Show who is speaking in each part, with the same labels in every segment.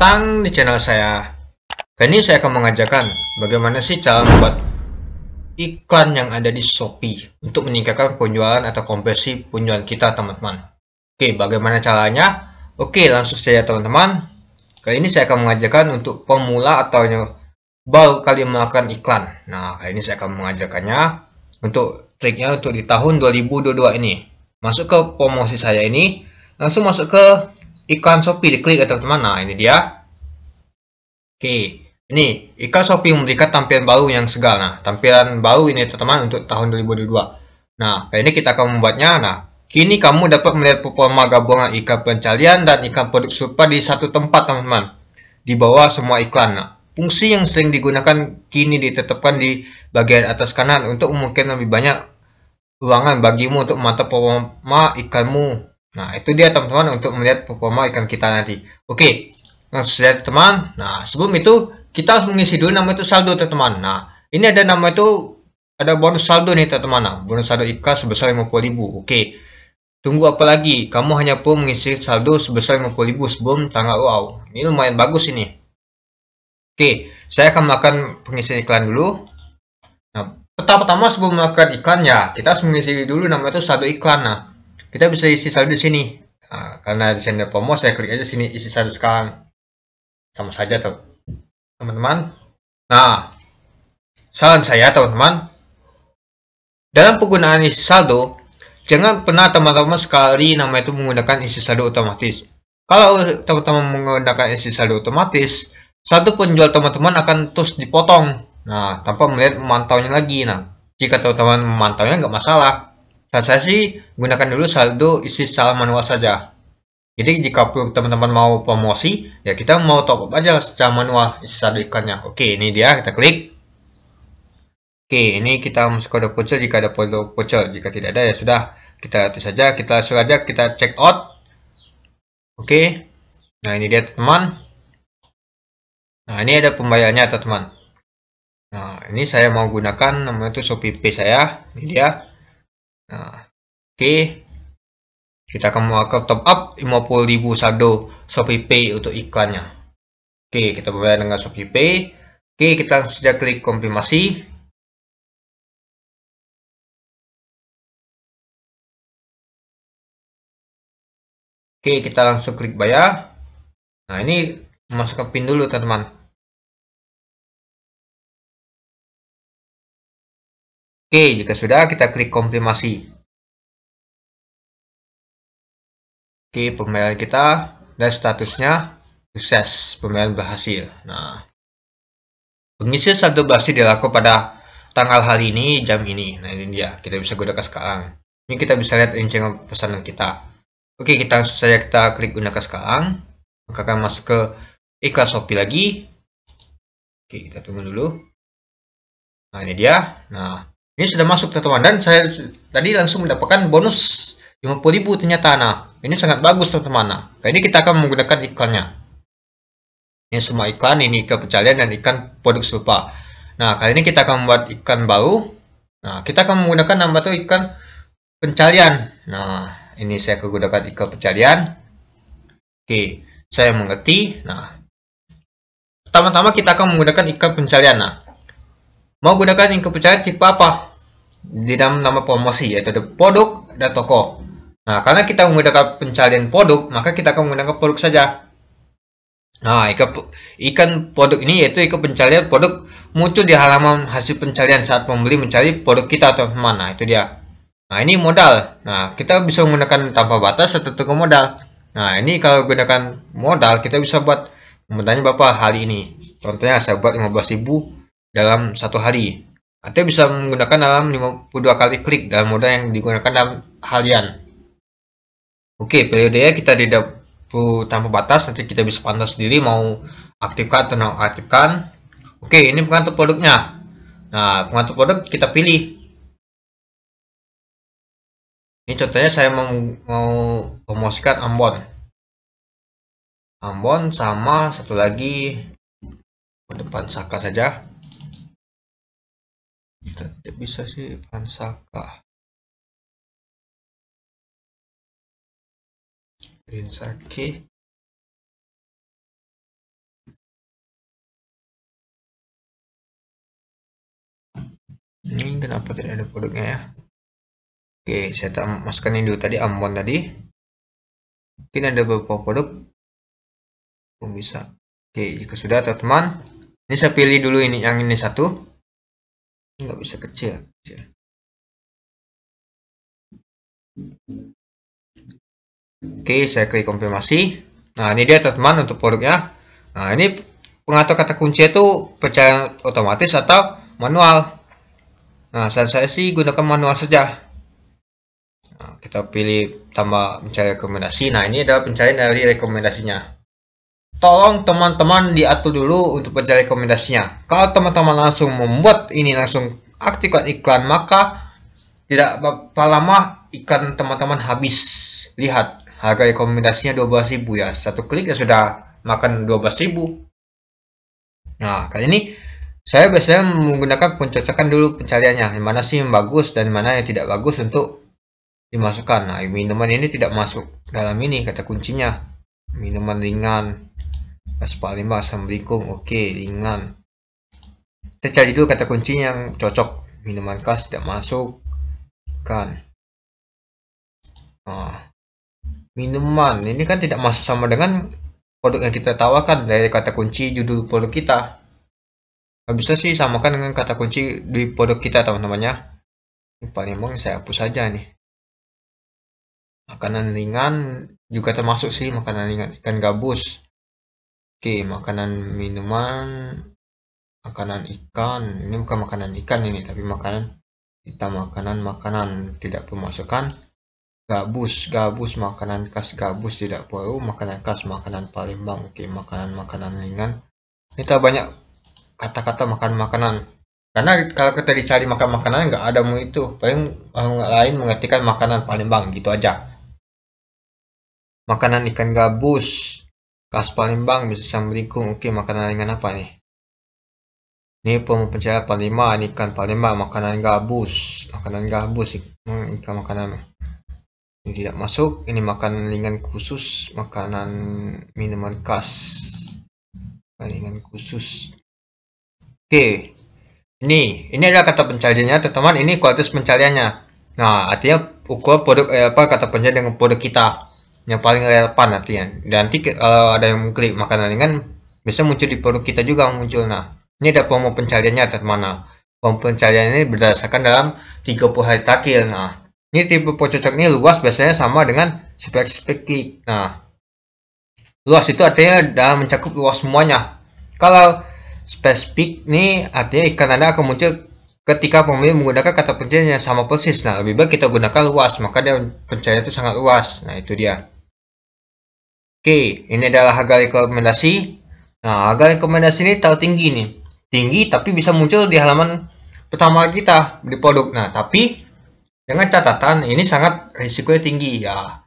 Speaker 1: datang di channel saya Kali ini saya akan mengajarkan bagaimana sih cara membuat iklan yang ada di Shopee Untuk meningkatkan penjualan atau konversi penjualan kita teman-teman Oke bagaimana caranya? Oke langsung saja teman-teman Kali ini saya akan mengajarkan untuk pemula atau baru kali melakukan iklan Nah kali ini saya akan mengajarkannya untuk triknya untuk di tahun 2022 ini Masuk ke promosi saya ini Langsung masuk ke iklan Shopee diklik ya teman-teman nah ini dia oke ini iklan Shopee memberikan tampilan baru yang segar nah tampilan baru ini teman-teman untuk tahun 2022 nah kali ini kita akan membuatnya nah kini kamu dapat melihat performa gabungan iklan pencarian dan iklan produk super di satu tempat teman-teman di bawah semua iklan nah Fungsi yang sering digunakan kini ditetapkan di bagian atas kanan untuk memungkinkan lebih banyak ruangan bagimu untuk mata performa iklanmu Nah, itu dia teman-teman untuk melihat performa ikan kita nanti. Oke, langsung saja teman. Nah, sebelum itu kita harus mengisi dulu nama itu saldo teman-teman. Nah, ini ada nama itu ada bonus saldo nih teman-teman. Nah, bonus saldo ikan sebesar 50.000. Oke. Tunggu apa lagi? Kamu hanya perlu mengisi saldo sebesar 50.000 sebelum tanggal wow. Ini lumayan bagus ini. Oke, saya akan melakukan pengisian iklan dulu. Nah, pertama tama sebelum melakukan iklan ya, kita harus mengisi dulu nama itu saldo iklan. Nah, kita bisa isi saldo di sini nah, karena di sini ada promo saya klik aja sini isi saldo sekarang sama saja tuh teman-teman nah saran saya teman-teman dalam penggunaan isi saldo jangan pernah teman-teman sekali nama itu menggunakan isi saldo otomatis kalau teman-teman menggunakan isi saldo otomatis satu penjual teman-teman akan terus dipotong nah tanpa melihat memantaunya lagi nah jika teman-teman memantaunya nggak masalah saya sih gunakan dulu saldo isi secara manual saja. Jadi jika teman-teman mau promosi, ya kita mau top up aja secara manual isi saldo ikannya Oke, ini dia kita klik. Oke, ini kita masuk kode voucher jika ada kode voucher. Jika tidak ada ya sudah kita lihat saja, kita langsung aja kita check out. Oke. Nah, ini dia teman. Nah, ini ada pembayarannya teman. Nah, ini saya mau gunakan namanya itu Shopee Pay saya. Ini dia. Nah, oke. Okay. Kita akan melakukan top up 50.000 saldo Shopee Pay untuk iklannya. Oke, okay, kita berbayar dengan Shopee Pay. Oke, okay, kita saja klik konfirmasi.
Speaker 2: Oke, kita langsung klik bayar. Nah, ini masuk ke PIN dulu, teman-teman.
Speaker 1: Oke, jika sudah kita klik konfirmasi. Oke, pembayaran kita dan statusnya sukses pembayaran berhasil. Nah, pengisian saldo berhasil dilakukan pada tanggal hari ini jam ini. Nah, ini dia. Kita bisa gunakan sekarang. Ini kita bisa lihat rincian pesanan kita. Oke, kita langsung saja kita klik gunakan sekarang. Maka akan masuk ke iklan Shopee lagi. Oke, kita tunggu dulu. Nah, ini dia. Nah, ini sudah masuk teman-teman dan saya tadi langsung mendapatkan bonus 50.000 ternyata nah ini sangat bagus teman-teman nah kali ini kita akan menggunakan iklannya ini semua iklan ini ikan pencarian dan ikan produk serupa nah kali ini kita akan membuat ikan baru nah kita akan menggunakan nama itu ikan pencarian nah ini saya menggunakan ikan pencarian oke saya mengerti nah pertama-tama kita akan menggunakan ikan pencarian nah mau gunakan ikan pencarian tipe apa di dalam nama promosi yaitu the produk dan toko. Nah, karena kita menggunakan pencarian produk, maka kita akan menggunakan produk saja. Nah, ikan, ikan produk ini yaitu ikan pencarian produk muncul di halaman hasil pencarian saat pembeli mencari produk kita atau mana itu dia. Nah, ini modal. Nah, kita bisa menggunakan tanpa batas atau toko modal. Nah, ini kalau gunakan modal, kita bisa buat modalnya bapak hari ini. Contohnya saya buat 15.000 dalam satu hari. Anda bisa menggunakan dalam 52 kali klik dalam mode yang digunakan dalam halian. Oke, ya kita tidak tanpa batas, nanti kita bisa pantau sendiri mau aktifkan atau non aktifkan. Oke, ini pengatur produknya. Nah, pengatur produk kita pilih. Ini contohnya saya mau, mau
Speaker 2: promosikan Ambon. Ambon sama satu lagi depan Saka saja tidak bisa sih Pansaka Green Sake ini hmm, kenapa tidak
Speaker 1: ada produknya ya oke saya masukkan ini dulu tadi Ambon tadi mungkin ada beberapa produk belum bisa oke jika sudah teman-teman ini saya pilih dulu ini yang ini satu nggak bisa kecil ya oke saya klik konfirmasi nah ini dia teman untuk produknya nah ini pengatur kata kunci itu percaya otomatis atau manual nah saya, saya sih gunakan manual saja nah, kita pilih tambah mencari rekomendasi nah ini adalah pencarian dari rekomendasinya tolong teman-teman diatur dulu untuk baca rekomendasinya. Kalau teman-teman langsung membuat ini langsung aktifkan iklan, maka tidak berapa lama iklan teman-teman habis. Lihat, harga rekomendasinya 12.000 ya. Satu klik ya sudah makan 12.000. Nah, kali ini saya biasanya menggunakan pencocokan dulu pencariannya. Yang mana sih yang bagus dan mana yang tidak bagus untuk dimasukkan. Nah, minuman ini tidak masuk dalam ini kata kuncinya. Minuman ringan S45 asam melingkung oke okay, ringan kita cari dulu kata kunci yang cocok minuman khas tidak masuk kan nah, minuman ini kan tidak masuk sama dengan produk yang kita tawarkan dari kata kunci judul produk kita nah, bisa sih samakan dengan kata kunci di produk kita teman-teman ya paling saya hapus saja nih makanan ringan juga termasuk sih makanan ringan ikan gabus Oke, makanan minuman, makanan ikan. Ini bukan makanan ikan ini, tapi makanan kita makanan makanan tidak pemasukan. Gabus, gabus makanan khas gabus tidak perlu. Makanan khas makanan Palembang. Oke, makanan makanan ringan. Kita banyak kata-kata makan makanan. Karena kalau kita dicari makan makanan nggak ada mu itu. Paling orang lain mengertikan makanan Palembang gitu aja. Makanan ikan gabus Khas Palembang bisa sambelingkung. Oke, makanan ringan apa nih? Ini pencarian Palembang, ini ikan Palembang, makanan gabus. Makanan gabus, hmm, ikan makanan. Ini tidak masuk. Ini makanan ringan khusus, makanan minuman khas. Makanan ringan khusus. Oke. Ini, ini adalah kata pencariannya, teman-teman. Ini kualitas pencariannya. Nah, artinya ukur produk eh, apa kata pencarian dengan produk kita yang paling relevan nantinya dan nanti kalau eh, ada yang mengklik makanan ringan bisa muncul di produk kita juga muncul nah ini ada promo pencariannya atau mana promo pencarian ini berdasarkan dalam 30 hari takil. nah ini tipe pococok ini luas biasanya sama dengan spek-spek klik nah luas itu artinya dalam mencakup luas semuanya kalau spesifik nih artinya ikan anda akan muncul ketika pemilih menggunakan kata pencarian yang sama persis. Nah, lebih baik kita gunakan luas, maka dia pencarian itu sangat luas. Nah, itu dia. Oke, ini adalah harga rekomendasi. Nah, harga rekomendasi ini tahu tinggi nih. Tinggi tapi bisa muncul di halaman pertama kita di produk. Nah, tapi dengan catatan ini sangat risikonya tinggi ya.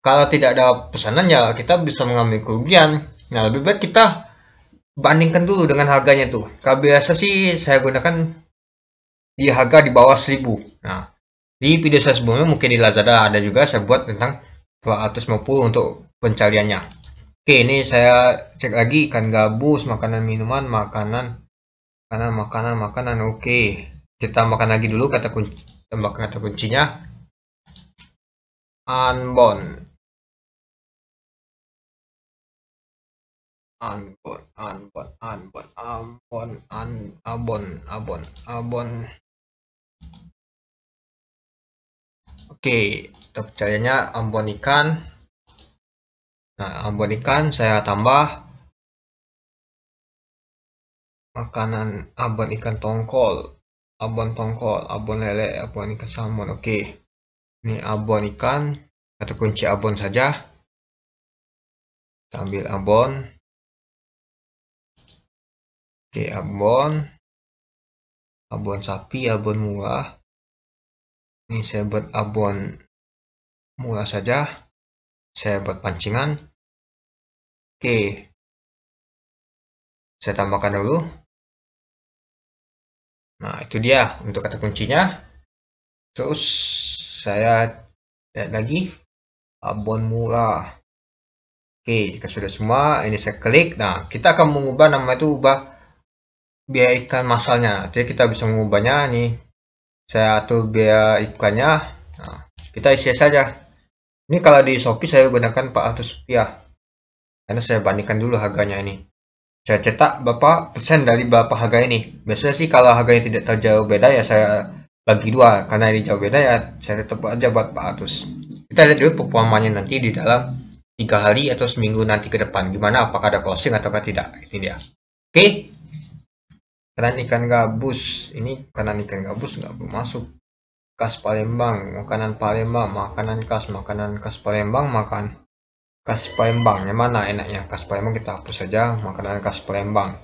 Speaker 1: Kalau tidak ada pesanan ya kita bisa mengambil kerugian. Nah, lebih baik kita bandingkan dulu dengan harganya tuh. Kalau biasa sih saya gunakan di iya, harga di bawah 1000 nah di video saya sebelumnya mungkin di Lazada ada juga saya buat tentang 250 untuk pencariannya oke ini saya cek lagi ikan gabus makanan minuman makanan makanan makanan makanan oke kita makan lagi dulu kata kunci tembak kata kuncinya Anbon,
Speaker 2: anbon, anbon,
Speaker 1: anbon, unbond abon abon abon Oke, untuk percayanya Ambon ikan.
Speaker 2: Nah, Ambon ikan saya tambah
Speaker 1: makanan abon ikan tongkol, abon tongkol, abon lele, abon ikan salmon. Oke. Ini abon ikan atau kunci abon saja.
Speaker 2: Kita ambil abon. Oke, abon. Abon sapi, abon murah. Ini saya buat abon mula saja. Saya buat pancingan. Oke. Saya tambahkan dulu. Nah, itu dia untuk kata kuncinya.
Speaker 1: Terus saya lihat lagi abon mula Oke, jika sudah semua, ini saya klik. Nah, kita akan mengubah nama itu ubah biaya ikan masalnya. Jadi kita bisa mengubahnya nih saya atur biaya iklannya nah, kita isi saja ini kalau di Shopee saya gunakan 400 rupiah karena saya bandingkan dulu harganya ini saya cetak berapa persen dari berapa harga ini biasanya sih kalau harganya tidak terjauh beda ya saya bagi dua karena ini jauh beda ya saya tetap aja buat 400 kita lihat dulu performanya nanti di dalam tiga hari atau seminggu nanti ke depan gimana apakah ada closing atau tidak ini dia oke okay? Karena ikan gabus ini karena ikan gabus nggak masuk khas Palembang makanan Palembang makanan khas makanan khas Palembang makan khas Palembang yang mana enaknya khas Palembang kita hapus saja makanan khas Palembang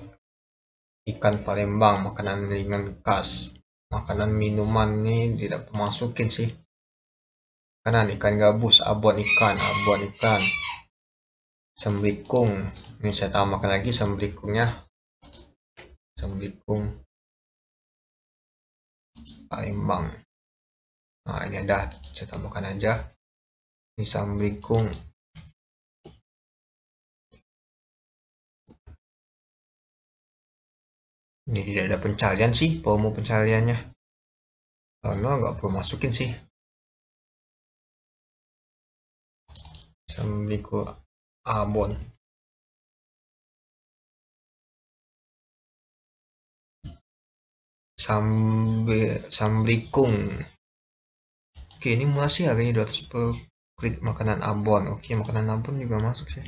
Speaker 1: ikan Palembang makanan ringan khas makanan minuman ini tidak masukin sih karena ikan gabus abon ikan abon ikan sembikung ini saya tambahkan lagi sembikungnya
Speaker 2: Assalamualaikum Palembang nah ini ada saya tambahkan aja ini Assalamualaikum ini tidak ada pencarian sih promo pencariannya karena nggak perlu masukin sih Assalamualaikum Abon sambil
Speaker 1: kung oke ini masih sih harganya 200 per klik makanan abon oke makanan abon juga masuk sih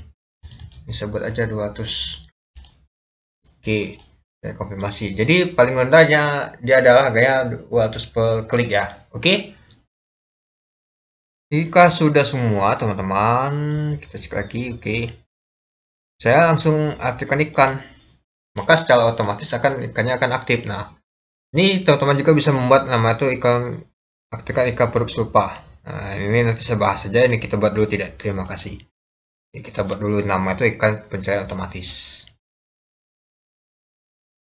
Speaker 1: bisa buat aja 200 oke saya konfirmasi jadi paling rendahnya dia adalah harganya 200 per klik ya oke jika sudah semua teman-teman kita cek lagi oke saya langsung aktifkan ikan maka secara otomatis akan ikannya akan aktif nah ini teman-teman juga bisa membuat nama itu ikan, aktifkan ikan produk serupa. Nah, ini nanti saya bahas saja. Ini kita buat dulu tidak. Terima kasih. Ini kita buat dulu nama itu ikan pencarian otomatis.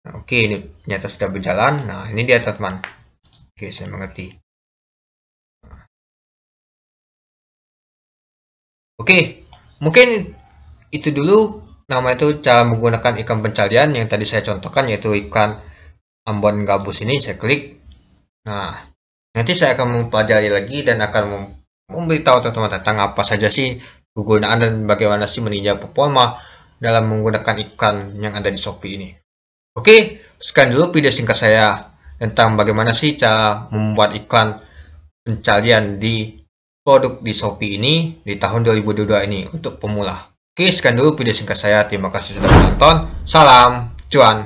Speaker 1: Nah, oke, ini ternyata sudah berjalan. Nah, ini dia teman-teman. Oke, saya mengerti. Oke, mungkin itu dulu nama itu cara menggunakan ikan pencarian yang tadi saya contohkan yaitu ikan. Ambon Gabus ini saya klik nah nanti saya akan mempelajari lagi dan akan memberitahu teman-teman tentang apa saja sih kegunaan dan bagaimana sih meninjau performa dalam menggunakan iklan yang ada di Shopee ini oke sekian dulu video singkat saya tentang bagaimana sih cara membuat iklan pencarian di produk di Shopee ini di tahun 2022 ini untuk pemula. Oke, sekian dulu video singkat saya. Terima kasih sudah menonton. Salam, cuan.